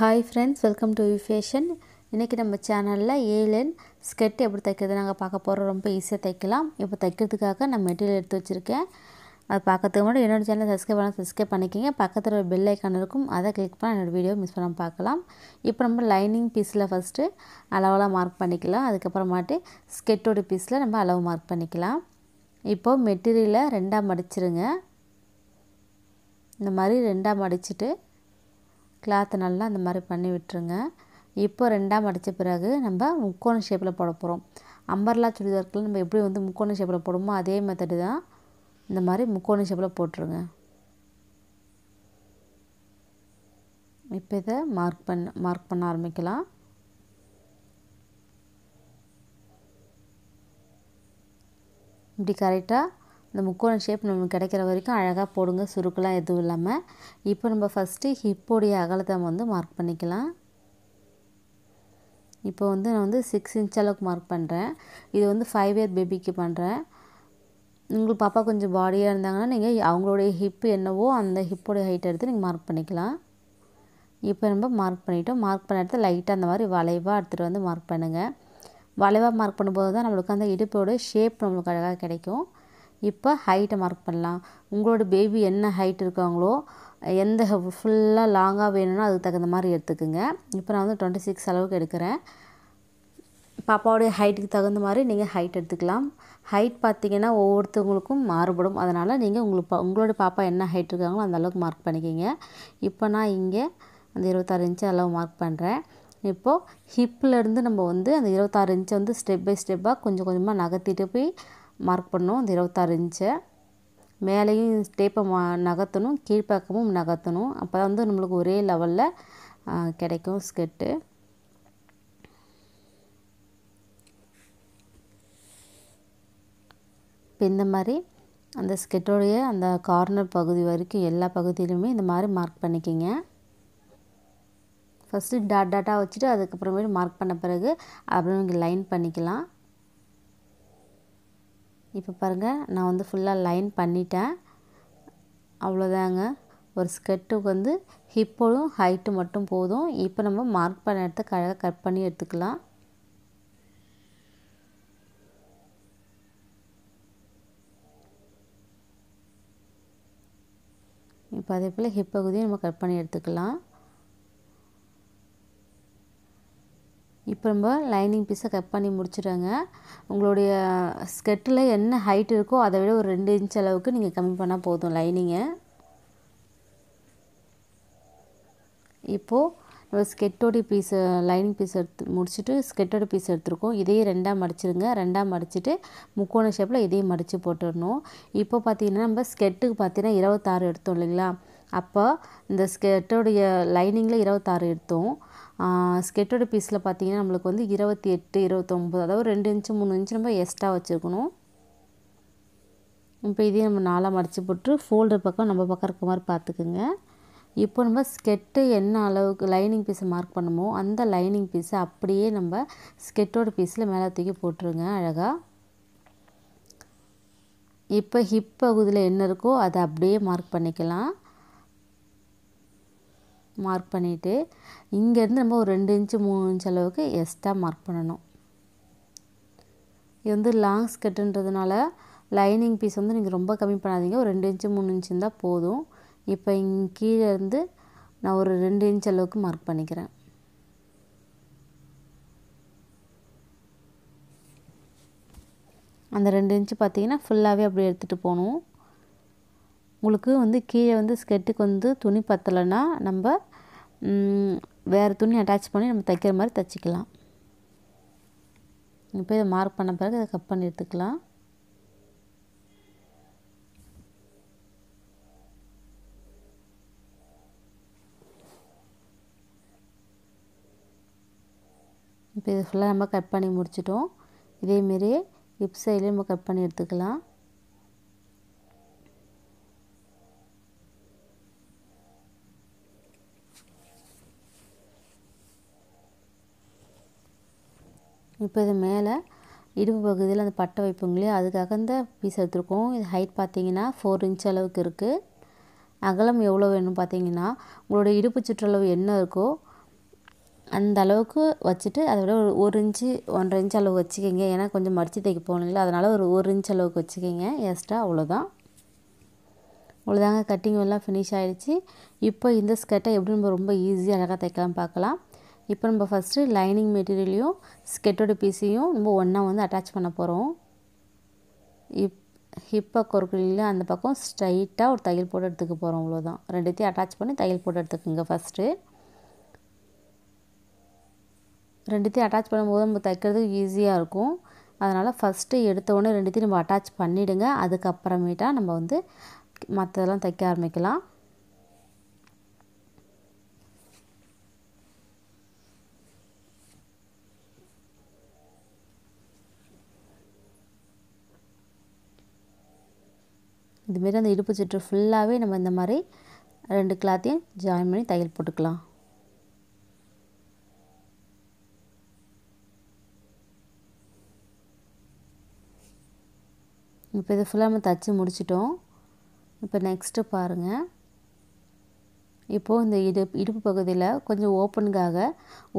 hi friends welcome to fashion இன்றைக்கி நம்ம சேனலில் ஏலன் ஸ்கெட் எப்படி தைக்கிறது நாங்கள் பார்க்க போகிறோம் ரொம்ப ஈஸியாக தைக்கலாம் இப்போ தைக்கிறதுக்காக நான் மெட்டீரியல் எடுத்து வச்சுருக்கேன் அது பார்க்கறதுக்கு மட்டும் என்னோடய சேனல் சப்ஸ்கிரைப் பண்ணால் சப்ஸ்கிரைப் பண்ணிக்கிங்க பக்கத்தில் ஒரு பெல் ஐக்கான் இருக்கும் அதை கிளிக் பண்ணி என்னோடய வீடியோ மிஸ் பண்ணாமல் பார்க்கலாம் இப்போ நம்ம லைனிங் பீஸில் ஃபஸ்ட்டு அளவெல்லாம் மார்க் பண்ணிக்கலாம் அதுக்கப்புறமாட்டு ஸ்கெட்டோட பீஸில் நம்ம அளவு மார்க் பண்ணிக்கலாம் இப்போது மெட்டீரியலை ரெண்டாக மடிச்சிருங்க இந்த மாதிரி ரெண்டாக மடிச்சுட்டு கிளாத்து நல்லா அந்த மாதிரி பண்ணி விட்டுருங்க இப்போ ரெண்டாம் அடித்த பிறகு நம்ம முக்கோண ஷேப்பில் போட போகிறோம் அம்பர்லா சுடிதாருக்குள்ள நம்ம எப்படி வந்து முக்கோண ஷேப்பில் போடுமோ அதே மெத்தடு தான் இந்த மாதிரி முக்கோண ஷேப்பில் போட்டுருங்க இப்போ இதை மார்க் பண்ண மார்க் பண்ண ஆரம்பிக்கலாம் இப்படி கரெக்டாக இந்த முக்கோண ஷேப் நமக்கு கிடைக்கிற வரைக்கும் அழகாக போடுங்க சுருக்கெலாம் எதுவும் இல்லாமல் இப்போ நம்ம ஃபஸ்ட்டு ஹிப்போடைய அகலத்தை வந்து மார்க் பண்ணிக்கலாம் இப்போ வந்து நான் வந்து சிக்ஸ் இன்ச் அளவுக்கு மார்க் பண்ணுறேன் இது வந்து ஃபைவ் இயர் பேபிக்கு பண்ணுறேன் உங்களுக்கு பாப்பா கொஞ்சம் பாடியாக இருந்தாங்கன்னா நீங்கள் அவங்களுடைய ஹிப்பு என்னவோ அந்த ஹிப்போடைய ஹைட் எடுத்து நீங்கள் மார்க் பண்ணிக்கலாம் இப்போ நம்ம மார்க் பண்ணிவிட்டோம் மார்க் பண்ண இடத்துல லைட்டாக அந்த மாதிரி வளைவாக எடுத்துகிட்டு வந்து மார்க் பண்ணுங்கள் வளைவாக மார்க் பண்ணும்போது தான் நம்மளுக்கு அந்த இடுப்போட ஷேப் நம்மளுக்கு அழகாக கிடைக்கும் இப்போ ஹைட்டை மார்க் பண்ணலாம் உங்களோட பேபி என்ன ஹைட் இருக்காங்களோ எந்த ஃபுல்லாக லாங்காக வேணும்னா அதுக்கு தகுந்த மாதிரி எடுத்துக்கோங்க இப்போ நான் வந்து டுவெண்ட்டி சிக்ஸ் அளவுக்கு எடுக்கிறேன் பாப்பாவுடைய ஹைட்டுக்கு தகுந்த மாதிரி நீங்கள் ஹைட் எடுத்துக்கலாம் ஹைட் பார்த்திங்கன்னா ஒவ்வொருத்தவங்களுக்கும் மாறுபடும் அதனால் நீங்கள் உங்களுக்கு பா உங்களோட பாப்பா என்ன ஹைட் இருக்காங்களோ அந்த அளவுக்கு மார்க் பண்ணிக்கிங்க இப்போ நான் இங்கே அந்த இருபத்தாறு இன்ச்சு அளவு மார்க் பண்ணுறேன் இப்போது ஹிப்பிலேருந்து நம்ம வந்து அந்த இருபத்தாறு இன்ச்சை வந்து ஸ்டெப் பை ஸ்டெப்பாக கொஞ்சம் கொஞ்சமாக நகர்த்திட்டு போய் மார்க் பண்ணோம் அந்த இருபத்தாறு இன்ச்சை மேலேயும் டேப்பை மா நகர்த்தணும் கீழ்ப்பக்கமும் நகர்த்தணும் அப்போ வந்து நம்மளுக்கு ஒரே லெவலில் கிடைக்கும் ஸ்கெட்டு இப்போ இந்த மாதிரி அந்த ஸ்கெட்டோடைய அந்த கார்னர் பகுதி வரைக்கும் எல்லா பகுதியிலுமே இந்த மாதிரி மார்க் பண்ணிக்கிங்க ஃபஸ்ட்டு டாட் டாட்டாக வச்சுட்டு அதுக்கப்புறமேட்டு மார்க் பண்ண பிறகு அப்புறம் இங்கே லைன் பண்ணிக்கலாம் இப்போ பாருங்கள் நான் வந்து ஃபுல்லாக லைன் பண்ணிட்டேன் அவ்வளோதாங்க ஒரு ஸ்கர்ட்டுக்கு வந்து ஹிப்போடும் ஹைட்டு மட்டும் போதும் இப்போ நம்ம மார்க் பண்ண இடத்துக்கு அழகாக கட் பண்ணி எடுத்துக்கலாம் இப்போ அதே போல் ஹிப் பகுதியும் நம்ம கட் பண்ணி எடுத்துக்கலாம் இப்போ நம்ம லைனிங் பீஸை கட் பண்ணி முடிச்சிடுங்க உங்களுடைய ஸ்கெட்டில் என்ன ஹைட் இருக்கோ அதை விட ஒரு ரெண்டு இன்ச் அளவுக்கு நீங்கள் கம்மி பண்ணால் போதும் லைனிங்கை இப்போது நம்ம ஸ்கெட்டோட பீஸு லைனிங் பீஸ் எடுத்து முடிச்சுட்டு ஸ்கெட்டோட பீஸ் எடுத்துருக்கோம் இதையும் ரெண்டாக மடிச்சிடுங்க ரெண்டாக மடிச்சுட்டு முக்கோண ஷேப்பில் இதையும் மடித்து போட்டுடணும் இப்போ பார்த்தீங்கன்னா நம்ம ஸ்கெட்டுக்கு பார்த்தீங்கன்னா இருபத்தாறு எடுத்தோம் இல்லைங்களா அப்போ இந்த ஸ்கெட்டோடைய லைனிங்கில் இருபத்தாறு எடுத்தோம் ஸ்கெட்டோட பீஸில் பார்த்தீங்கன்னா நம்மளுக்கு வந்து இருபத்தி எட்டு இருபத்தொம்போது அதாவது ரெண்டு இன்ச்சு மூணு இன்ச்சு நம்ம எக்ஸ்ட்ரா வச்சுருக்கணும் இப்போ இதே நம்ம நாலாக மடித்து போட்டு ஃபோல்டர் பக்கம் நம்ம பக்கம் இருக்க மாதிரி பார்த்துக்குங்க இப்போ நம்ம ஸ்கெட்டு என்ன அளவுக்கு லைனிங் பீஸை மார்க் பண்ணுமோ அந்த லைனிங் பீஸை அப்படியே நம்ம ஸ்கெட்டோட பீஸில் மேலே தூக்கி போட்டுருங்க அழகாக இப்போ ஹிப் பகுதியில் என்ன இருக்கோ அதை அப்படியே மார்க் பண்ணிக்கலாம் மார்க் பண்ணிவிட்டு இங்கேருந்து நம்ம ஒரு ரெண்டு இன்ச்சு மூணு இன்ச் அளவுக்கு எக்ஸ்ட்ரா மார்க் பண்ணணும் இது வந்து லாங் ஸ்கர்ட்டுன்றதுனால லைனிங் பீஸ் வந்து நீங்கள் ரொம்ப கம்மி பண்ணாதீங்க ஒரு ரெண்டு இன்ச்சு மூணு இன்ச்சு இருந்தால் போதும் இப்போ இங்கே கீழே இருந்து நான் ஒரு ரெண்டு இன்ச் அளவுக்கு மார்க் பண்ணிக்கிறேன் அந்த ரெண்டு இன்ச்சு பார்த்தீங்கன்னா ஃபுல்லாகவே அப்படி எடுத்துகிட்டு போகணும் உங்களுக்கு வந்து கீழே வந்து ஸ்கெட்டுக்கு வந்து துணி பத்தலைன்னா நம்ம வேறு துணி அட்டாச் பண்ணி நம்ம தைக்கிற மாதிரி தைச்சிக்கலாம் இப்போ இதை மார்க் பண்ண பிறகு இதை கட் பண்ணி எடுத்துக்கலாம் இப்போ இது ஃபுல்லாக நம்ம கட் பண்ணி முடிச்சிட்டோம் இதேமாரி இப் சைட்லேயும் நம்ம கட் பண்ணி எடுத்துக்கலாம் இப்போ இது மேலே இடுப்பு பகுதியில் அந்த பட்டை வைப்போங்களே அதுக்காக இந்த பீஸ் எடுத்துருக்கோம் இது ஹைட் பார்த்தீங்கன்னா ஃபோர் இன்ச் அளவுக்கு இருக்குது அகலம் எவ்வளோ வேணும் பார்த்தீங்கன்னா உங்களோட இடுப்பு சுற்றளவு என்ன இருக்கோ அந்த அளவுக்கு வச்சுட்டு அதை விட ஒரு ஒரு இன்ச்சு ஒன்றரை இன்ச் அளவு வச்சுக்கோங்க ஏன்னா கொஞ்சம் மடித்து தைக்க போகணுங்களா அதனால் ஒரு ஒரு இன்ச் அளவுக்கு வச்சுக்கோங்க எக்ஸ்ட்ரா அவ்வளோதான் அவ்வளோதாங்க கட்டிங் எல்லாம் ஃபினிஷ் ஆகிடுச்சு இப்போ இந்த ஸ்கர்ட்டை எப்படி நம்ம ரொம்ப ஈஸியாக அழகாக தைக்கலாம் பார்க்கலாம் இப்போ நம்ம ஃபஸ்ட்டு லைனிங் மெட்டீரியலையும் ஸ்கெட்டோட பீஸையும் நம்ம ஒன்றா வந்து அட்டாச் பண்ண போகிறோம் இப் ஹிப்பை பக்கம் அந்த பக்கம் ஸ்ட்ரைட்டாக ஒரு தையல் போட்டு எடுத்துக்க போகிறோம் அவ்வளோதான் ரெண்டுத்தையும் அட்டாச் பண்ணி தையல் போட்டு எடுத்துக்கோங்க ஃபஸ்ட்டு ரெண்டுத்தையும் அட்டாச் பண்ணும்போது நம்ம தைக்கிறதுக்கு ஈஸியாக இருக்கும் அதனால் ஃபஸ்ட்டு எடுத்தவொடனே ரெண்டுத்தையும் நம்ம அட்டாச் பண்ணிவிடுங்க அதுக்கப்புறமேட்டா நம்ம வந்து மற்றதெல்லாம் தைக்க ஆரம்பிக்கலாம் இதுமாரி அந்த இடுப்பு சுற்று ஃபுல்லாகவே நம்ம இந்த மாதிரி ரெண்டு கிளாத்தையும் ஜாயின் பண்ணி தையல் போட்டுக்கலாம் இப்போ இதை ஃபுல்லாக நம்ம தைச்சி முடிச்சிட்டோம் இப்போ நெக்ஸ்ட்டு பாருங்கள் இப்போது இந்த இடு இடுப்பு பகுதியில் கொஞ்சம் ஓப்பனுக்காக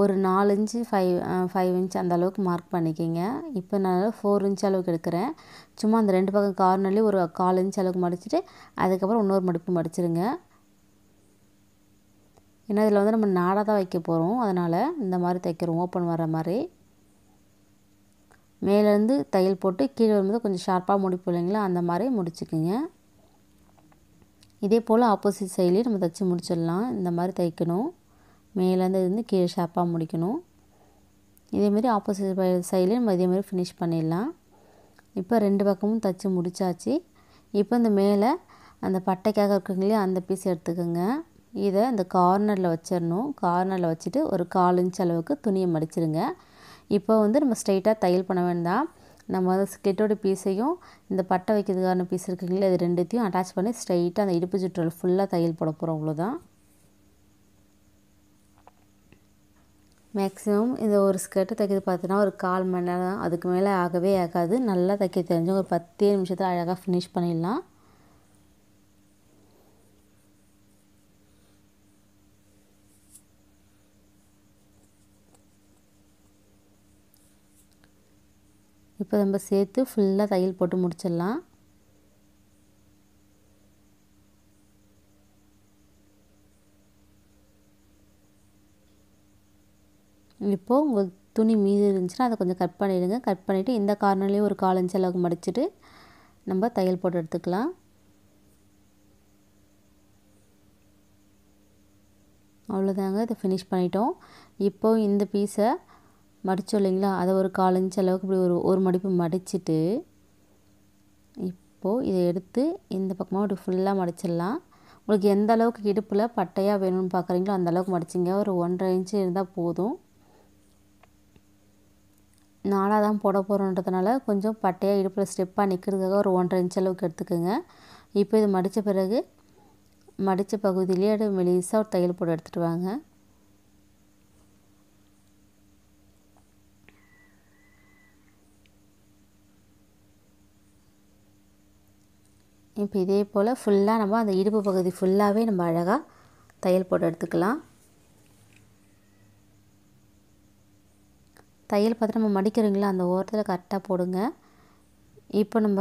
ஒரு நாலு இன்ச்சு ஃபைவ் ஃபைவ் இன்ச் அந்த அளவுக்கு மார்க் பண்ணிக்கிங்க இப்போ நான் ஃபோர் இன்ச் அளவுக்கு எடுக்கிறேன் சும்மா அந்த ரெண்டு பக்கம் கார்னர்லேயும் ஒரு கால் இன்ச் அளவுக்கு மடிச்சுட்டு அதுக்கப்புறம் இன்னொரு மடிப்பு மடிச்சிருங்க ஏன்னா இதில் வந்து நம்ம நாடாக தான் வைக்க போகிறோம் அதனால் இந்த மாதிரி தைக்கிறோம் ஓப்பன் வர மாதிரி மேலேருந்து தையல் போட்டு கீழே வரும்போது கொஞ்சம் ஷார்ப்பாக முடிப்பு இல்லைங்களா அந்த மாதிரி முடிச்சுக்குங்க இதே போல் ஆப்போசிட் சைட்லேயும் நம்ம தைச்சி முடிச்சிடலாம் இந்த மாதிரி தைக்கணும் மேலேருந்து இருந்து கீழே ஷாப்பாக முடிக்கணும் இதேமாரி ஆப்போசிட் சைட்லேயும் நம்ம இதேமாதிரி ஃபினிஷ் பண்ணிடலாம் இப்போ ரெண்டு பக்கமும் தைச்சி முடித்தாச்சு இப்போ இந்த மேலே அந்த பட்டைக்காக இருக்குங்களே அந்த பீஸ் எடுத்துக்கோங்க இதை இந்த கார்னரில் வச்சிடணும் கார்னரில் வச்சுட்டு ஒரு கால் இன்ச் அளவுக்கு துணியை மடிச்சிருங்க இப்போ வந்து நம்ம ஸ்ட்ரைட்டாக தையல் பண்ண வேண்டாம் நம்ம ஸ்கெட்டோட பீஸையும் இந்த பட்டை வைக்கிறதுக்கான பீஸ் இருக்குங்களே அது ரெண்டுத்தையும் அட்டாச் பண்ணி ஸ்ட்ரைட்டாக அந்த இடுப்பு சுற்றுவல் ஃபுல்லாக தையல் போட போகிறோம் அவ்வளோதான் மேக்ஸிமம் இந்த ஒரு ஸ்கர்ட்டை தைக்கிறது பார்த்தீங்கன்னா ஒரு கால் மணி நேரம் அதுக்கு மேலே ஆகவே ஆகாது நல்லா தைக்க தெரிஞ்சு ஒரு பத்தே நிமிஷத்தில் அழகாக ஃபினிஷ் பண்ணிடலாம் இப்போ நம்ம சேர்த்து ஃபுல்லாக தையல் போட்டு முடிச்சிடலாம் இப்போது உங்கள் துணி மீது இருந்துச்சுன்னா அதை கொஞ்சம் கட் பண்ணிவிடுங்க கட் பண்ணிவிட்டு இந்த கார்னர்லேயும் ஒரு காலஞ்சு அளவுக்கு மடிச்சுட்டு நம்ம தையல் போட்டு எடுத்துக்கலாம் அவ்வளோதாங்க இதை ஃபினிஷ் பண்ணிட்டோம் இப்போது இந்த பீஸை மடித்தோம் இல்லைங்களா அதை ஒரு கால் இன்ச் அளவுக்கு இப்படி ஒரு ஒரு மடிப்பு மடிச்சுட்டு இப்போது இதை எடுத்து இந்த பக்கமாக ஒரு ஃபுல்லாக மடிச்சிடலாம் உங்களுக்கு எந்த அளவுக்கு இடுப்பில் பட்டையாக வேணும்னு பார்க்குறீங்களோ அந்த அளவுக்கு மடிச்சிங்க ஒரு ஒன்றரை இன்ச்சு இருந்தால் போதும் நாளாக தான் போட போகிறோன்றதுனால கொஞ்சம் பட்டையாக இடுப்பில் ஸ்டெப்பாக நிற்கிறதுக்காக ஒரு ஒன்றரை இன்ச்சு அளவுக்கு எடுத்துக்கோங்க இப்போ இது மடித்த பிறகு மடித்த பகுதியிலே மெலிசாக ஒரு தையல் போட்டு எடுத்துகிட்டு வாங்க இப்போ இதே போல் ஃபுல்லாக நம்ம அந்த இடுப்பு பகுதி ஃபுல்லாகவே நம்ம அழகாக தையல் போட்டு எடுத்துக்கலாம் தையல் பார்த்து நம்ம மடிக்கிறீங்களா அந்த ஓரத்தில் கரெக்டாக போடுங்க இப்போ நம்ம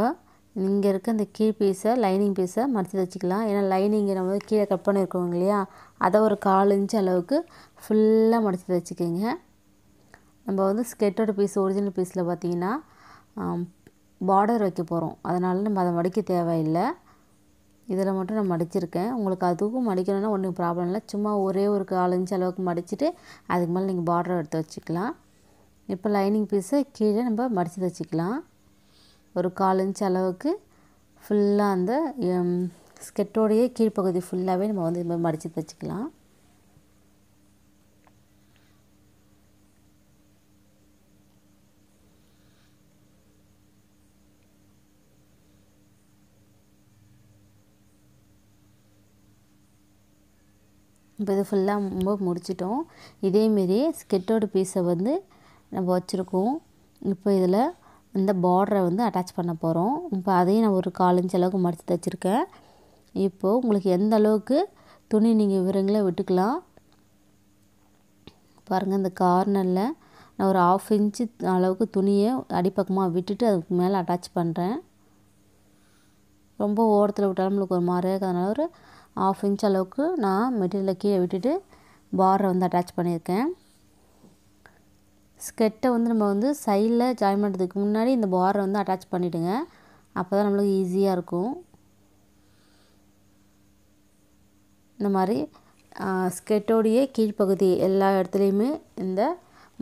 இங்கே இருக்க இந்த கீழ் பீஸை லைனிங் பீஸை மடித்து வச்சுக்கலாம் ஏன்னா லைனிங்கை நம்ம கீழே கட் பண்ணியிருக்கோம் இல்லையா அதை ஒரு கால் இன்ச்சு அளவுக்கு ஃபுல்லாக மடித்து வச்சுக்கோங்க நம்ம வந்து ஸ்கெட்டோட பீஸ் ஒரிஜினல் பீஸில் பார்த்திங்கன்னா பார்டர் வைக்க போகிறோம் அதனால் நம்ம அதை மடிக்க தேவையில்லை இதில் மட்டும் நான் மடிச்சிருக்கேன் உங்களுக்கு அதுவும் மடிக்கணும்னா ஒன்றும் ப்ராப்ளம் இல்லை சும்மா ஒரே ஒரு கால் இன்ச்சு அளவுக்கு மடிச்சுட்டு அதுக்கு மேலே நீங்கள் பார்டர் எடுத்து வச்சுக்கலாம் இப்போ லைனிங் பீஸை கீழே நம்ம மடித்து வச்சுக்கலாம் ஒரு கால் இன்ச்சு அளவுக்கு ஃபுல்லாக அந்த ஸ்கெட்டோடைய கீழ்ப்பகுதி ஃபுல்லாகவே நம்ம வந்து இது மாதிரி மடித்து தைச்சிக்கலாம் இப்போ இது ஃபுல்லாக ரொம்ப முடிச்சிட்டோம் இதேமாரி ஸ்கெட்டோட பீஸை வந்து நம்ம வச்சுருக்கோம் இப்போ இதில் இந்த பார்டரை வந்து அட்டாச் பண்ண போகிறோம் இப்போ அதையும் நான் ஒரு காலஞ்சு அளவுக்கு மடித்து தைச்சிருக்கேன் இப்போது உங்களுக்கு எந்த அளவுக்கு துணி நீங்கள் விவரங்களே விட்டுக்கலாம் பாருங்கள் இந்த கார்னரில் நான் ஒரு ஆஃப் இன்ச்சு அளவுக்கு துணியை அடிப்பக்கமாக விட்டுட்டு அதுக்கு மேலே அட்டாச் பண்ணுறேன் ரொம்ப ஓரத்தில் விட்டாலும் நம்மளுக்கு ஒரு மாதிரியாக இருக்கிறதுனால ஒரு ஆஃப் இன்ச் அளவுக்கு நான் மெட்டீரியலை கீழே விட்டுட்டு பாரை வந்து அட்டாச் பண்ணியிருக்கேன் ஸ்கெட்டை வந்து நம்ம வந்து சைடில் ஜாயின் பண்ணுறதுக்கு முன்னாடி இந்த பாரை வந்து அட்டாச் பண்ணிவிடுங்க அப்போ தான் நம்மளுக்கு ஈஸியாக இருக்கும் இந்த மாதிரி ஸ்கெட்டோடைய கீழ்ப்பகுதி எல்லா இடத்துலையுமே இந்த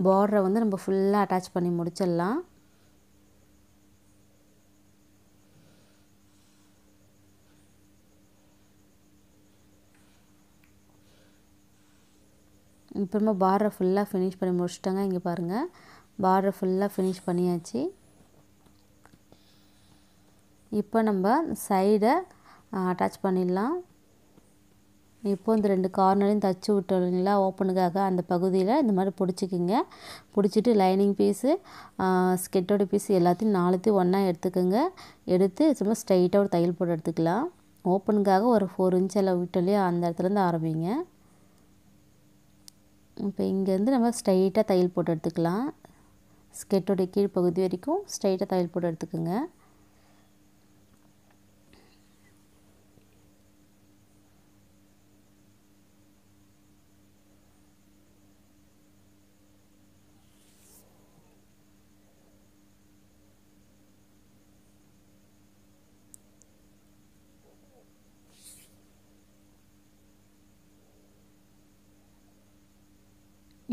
பார்டரை வந்து நம்ம ஃபுல்லாக அட்டாச் பண்ணி முடிச்சிடலாம் அப்புறமா பார்டரை ஃபுல்லாக ஃபினிஷ் பண்ணி முடிச்சிட்டாங்க இங்கே பாருங்கள் பார்டரை ஃபுல்லாக ஃபினிஷ் பண்ணியாச்சு இப்போ நம்ம சைடை அட்டாச் பண்ணிடலாம் இப்போ இந்த ரெண்டு கார்னரையும் தச்சு விட்டோம் ஓப்பனுக்காக அந்த பகுதியில் இந்த மாதிரி பிடிச்சிக்கிங்க பிடிச்சிட்டு லைனிங் பீஸு ஸ்கெட்டோட பீஸு எல்லாத்தையும் நாலுத்தையும் ஒன்றா எடுத்துக்கோங்க எடுத்து சும்மா ஸ்ட்ரைட்டாக ஒரு தையல் போட்டு எடுத்துக்கலாம் ஓப்பனுக்காக ஒரு ஃபோர் இன்ச் அளவு அந்த இடத்துலேருந்து ஆரம்பிங்க இப்போ இங்கேருந்து நம்ம ஸ்ட்ரைட்டாக தையல் போட்டு எடுத்துக்கலாம் ஸ்கெட்டோடைய கீழ்ப்பகுதி வரைக்கும் ஸ்ட்ரைட்டாக தையல் போட்டு எடுத்துக்கோங்க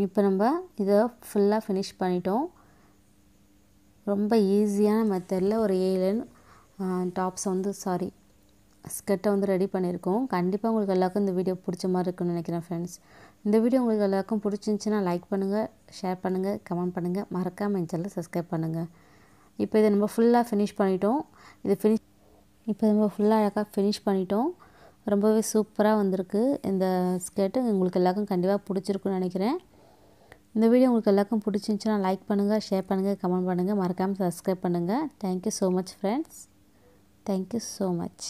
இப்போ நம்ம இதை ஃபுல்லாக ஃபினிஷ் பண்ணிட்டோம் ரொம்ப ஈஸியான மெத்தடில் ஒரு ஏழன் டாப்ஸ் வந்து சாரி ஸ்கர்ட்டை வந்து ரெடி பண்ணியிருக்கோம் கண்டிப்பாக உங்களுக்கு எல்லாருக்கும் இந்த வீடியோ பிடிச்ச மாதிரி இருக்குன்னு நினைக்கிறேன் ஃப்ரெண்ட்ஸ் இந்த வீடியோ உங்களுக்கு எல்லாருக்கும் பிடிச்சிருந்துச்சின்னா லைக் பண்ணுங்கள் ஷேர் பண்ணுங்கள் கமெண்ட் பண்ணுங்கள் மறக்காமல் என் சேனலை சப்ஸ்கிரைப் பண்ணுங்கள் இப்போ இதை நம்ம ஃபுல்லாக ஃபினிஷ் பண்ணிட்டோம் இது ஃபினிஷ் இப்போ நம்ம ஃபுல்லாக அழகாக ஃபினிஷ் பண்ணிட்டோம் ரொம்பவே சூப்பராக வந்திருக்கு இந்த ஸ்கர்ட்டு உங்களுக்கு எல்லாருக்கும் கண்டிப்பாக பிடிச்சிருக்குன்னு நினைக்கிறேன் இந்த வீடியோ உங்களுக்கு எல்லாருக்கும் பிடிச்சிருந்துச்சுன்னா லைக் பண்ணுங்கள் ஷேர் பண்ணுங்கள் கமெண்ட் பண்ணுங்கள் மறக்காமல் சப்ஸ்கிரைப் பண்ணுங்கள் thank you so much friends thank you so much